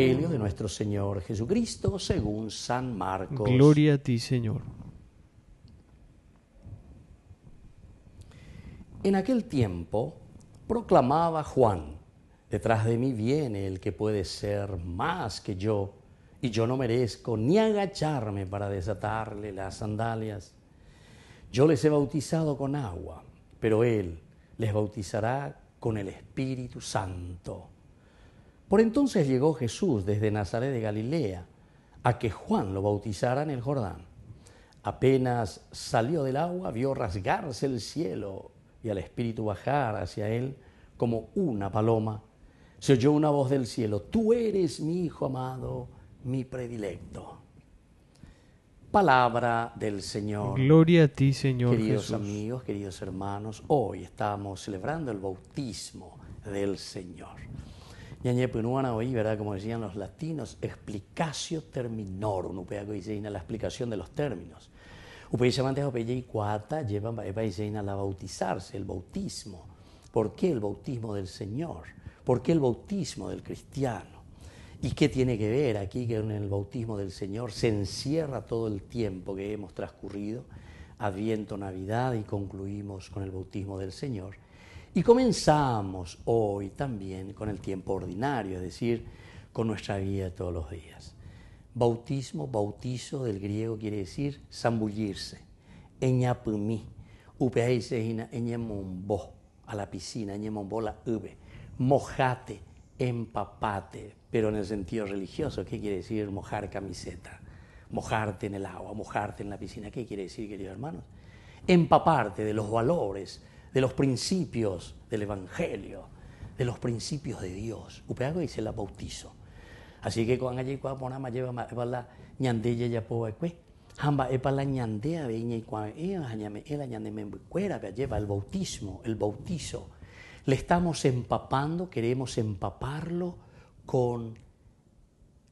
Evangelio de nuestro Señor Jesucristo según San Marcos. Gloria a ti, Señor. En aquel tiempo proclamaba Juan, detrás de mí viene el que puede ser más que yo, y yo no merezco ni agacharme para desatarle las sandalias. Yo les he bautizado con agua, pero él les bautizará con el Espíritu Santo. Por entonces llegó Jesús desde Nazaret de Galilea a que Juan lo bautizara en el Jordán. Apenas salió del agua, vio rasgarse el cielo y al Espíritu bajar hacia él como una paloma. Se oyó una voz del cielo, tú eres mi Hijo amado, mi predilecto. Palabra del Señor. Gloria a ti, Señor. Queridos amigos, queridos hermanos, hoy estamos celebrando el bautismo del Señor ñañe hoy, pues, ¿verdad? Como decían los latinos, explicacio terminorum, upeaco la explicación de los términos. y la bautizarse, el bautismo. ¿Por qué el bautismo del Señor? ¿Por qué el bautismo del cristiano? ¿Y qué tiene que ver aquí que en el bautismo del Señor se encierra todo el tiempo que hemos transcurrido, Adviento, Navidad, y concluimos con el bautismo del Señor? Y comenzamos hoy también con el tiempo ordinario, es decir, con nuestra vida todos los días. Bautismo, bautizo del griego quiere decir zambullirse. Eñapumi, eñemombo, a la piscina, eñemombo, la ube. Mojate, empapate, pero en el sentido religioso, ¿qué quiere decir mojar camiseta? Mojarte en el agua, mojarte en la piscina, ¿qué quiere decir, queridos hermanos? Empaparte de los valores, de los principios del Evangelio, de los principios de Dios. Upeago dice la bautizo. Así que cuando allí cuando lleva la ya pues, la y cuando ñame lleva el bautismo, el bautizo. Le estamos empapando, queremos empaparlo con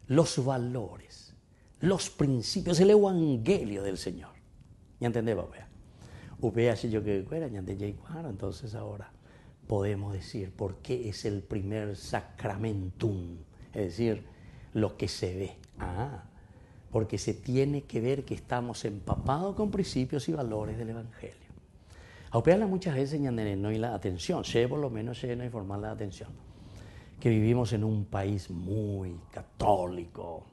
los valores, los principios, el evangelio del Señor. ¿Ya entendés, papá? así yo que entonces ahora podemos decir ¿por qué es el primer sacramentum, es decir, lo que se ve. Ah, porque se tiene que ver que estamos empapados con principios y valores del Evangelio. Upeala muchas veces no y la atención, se por lo menos se informar la atención, que vivimos en un país muy católico,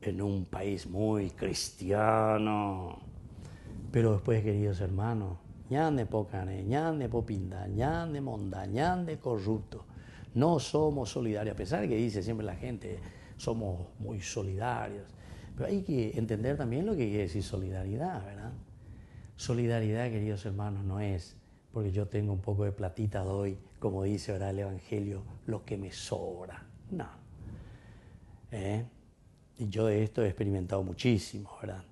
en un país muy cristiano, pero después, queridos hermanos, ñande pocane, de popinda, de monda, de corrupto. No somos solidarios, a pesar de que dice siempre la gente, somos muy solidarios. Pero hay que entender también lo que quiere decir solidaridad, ¿verdad? Solidaridad, queridos hermanos, no es porque yo tengo un poco de platita, doy, como dice ahora el Evangelio, lo que me sobra. No. ¿Eh? Y yo de esto he experimentado muchísimo, ¿verdad?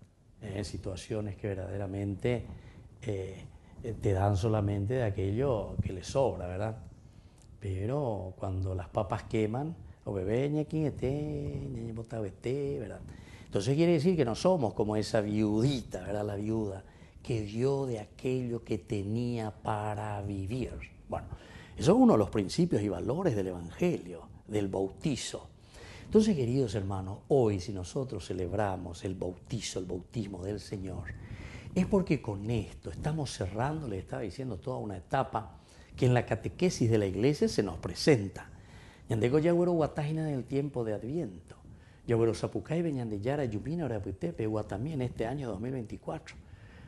eh, situaciones que verdaderamente eh, te dan solamente de aquello que le sobra, ¿verdad? Pero cuando las papas queman, o bebé esté, botabete, ¿verdad? Entonces quiere decir que no somos como esa viudita, ¿verdad? La viuda que dio de aquello que tenía para vivir. Bueno, eso es uno de los principios y valores del Evangelio, del bautizo. Entonces, queridos hermanos, hoy si nosotros celebramos el bautizo, el bautismo del Señor, es porque con esto estamos cerrando, les estaba diciendo, toda una etapa que en la catequesis de la iglesia se nos presenta. Yandego yagüero en del tiempo de Adviento. Yagüero sapucay beñandeyara yumina orapuitepe también este año 2024.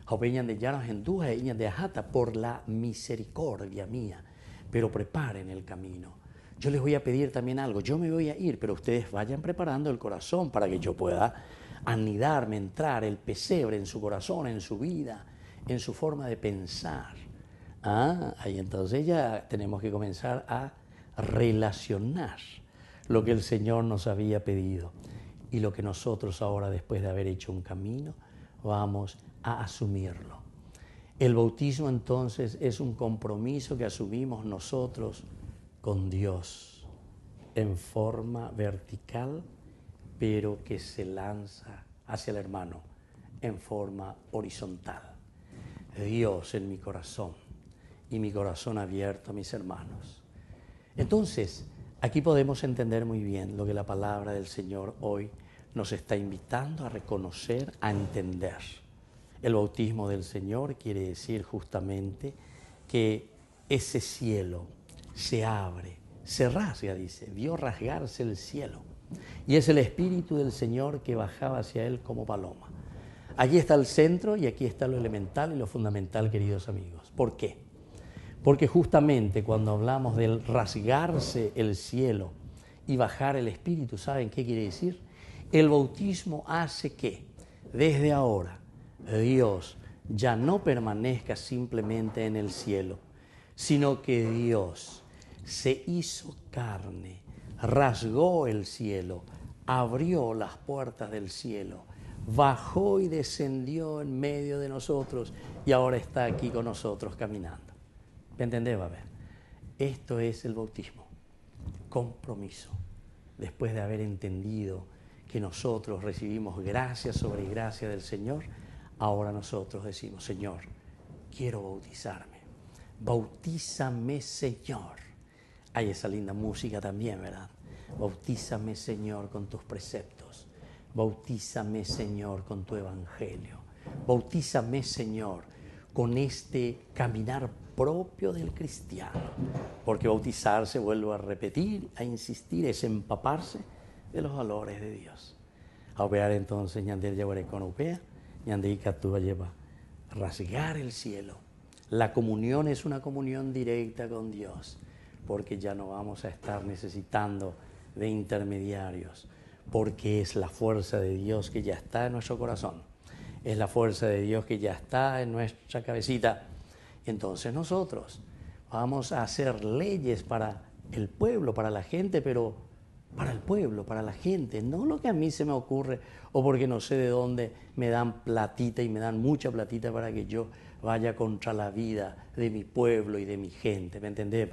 Joveñan e de Yaros Hendúa e de por la misericordia mía. Pero preparen el camino yo les voy a pedir también algo, yo me voy a ir, pero ustedes vayan preparando el corazón para que yo pueda anidarme, entrar el pesebre en su corazón, en su vida, en su forma de pensar. Ah, ahí entonces ya tenemos que comenzar a relacionar lo que el Señor nos había pedido y lo que nosotros ahora, después de haber hecho un camino, vamos a asumirlo. El bautismo entonces es un compromiso que asumimos nosotros con Dios en forma vertical, pero que se lanza hacia el hermano en forma horizontal. Dios en mi corazón y mi corazón abierto a mis hermanos. Entonces, aquí podemos entender muy bien lo que la palabra del Señor hoy nos está invitando a reconocer, a entender. El bautismo del Señor quiere decir justamente que ese cielo se abre, se rasga, dice, vio rasgarse el cielo. Y es el Espíritu del Señor que bajaba hacia él como paloma. Aquí está el centro y aquí está lo elemental y lo fundamental, queridos amigos. ¿Por qué? Porque justamente cuando hablamos del rasgarse el cielo y bajar el Espíritu, ¿saben qué quiere decir? El bautismo hace que desde ahora Dios ya no permanezca simplemente en el cielo, sino que Dios se hizo carne, rasgó el cielo, abrió las puertas del cielo, bajó y descendió en medio de nosotros y ahora está aquí con nosotros caminando. ¿Me entendés, ver? Esto es el bautismo, compromiso, después de haber entendido que nosotros recibimos gracia sobre gracia del Señor, ahora nosotros decimos, Señor, quiero bautizarme. Bautízame, Señor. Hay esa linda música también, ¿verdad? Bautízame, Señor, con tus preceptos. Bautízame, Señor, con tu evangelio. Bautízame, Señor, con este caminar propio del cristiano. Porque bautizarse, vuelvo a repetir, a insistir, es empaparse de los valores de Dios. A operar entonces, Ñandel con Opea, Catúa lleva rasgar el cielo. La comunión es una comunión directa con Dios porque ya no vamos a estar necesitando de intermediarios, porque es la fuerza de Dios que ya está en nuestro corazón, es la fuerza de Dios que ya está en nuestra cabecita. Entonces nosotros vamos a hacer leyes para el pueblo, para la gente, pero para el pueblo, para la gente, no lo que a mí se me ocurre o porque no sé de dónde me dan platita y me dan mucha platita para que yo vaya contra la vida de mi pueblo y de mi gente, ¿me entendés?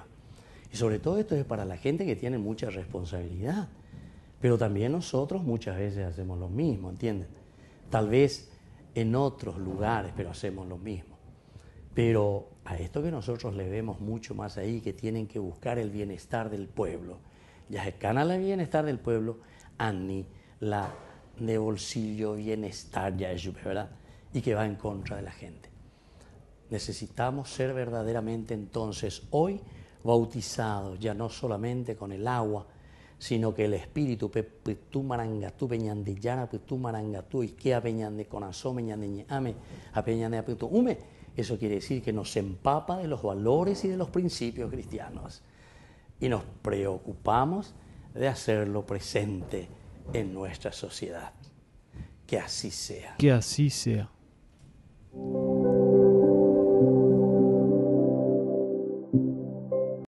Y sobre todo esto es para la gente que tiene mucha responsabilidad. Pero también nosotros muchas veces hacemos lo mismo, ¿entienden? Tal vez en otros lugares, pero hacemos lo mismo. Pero a esto que nosotros le vemos mucho más ahí, que tienen que buscar el bienestar del pueblo. Ya escana el bienestar del pueblo, ni la de bolsillo bienestar ya es, ¿verdad? Y que va en contra de la gente. Necesitamos ser verdaderamente entonces hoy bautizados ya no solamente con el agua, sino que el Espíritu, marangatú, peñandillana, marangatú, a apeñande, hume Eso quiere decir que nos empapa de los valores y de los principios cristianos y nos preocupamos de hacerlo presente en nuestra sociedad. Que así sea. Que así sea.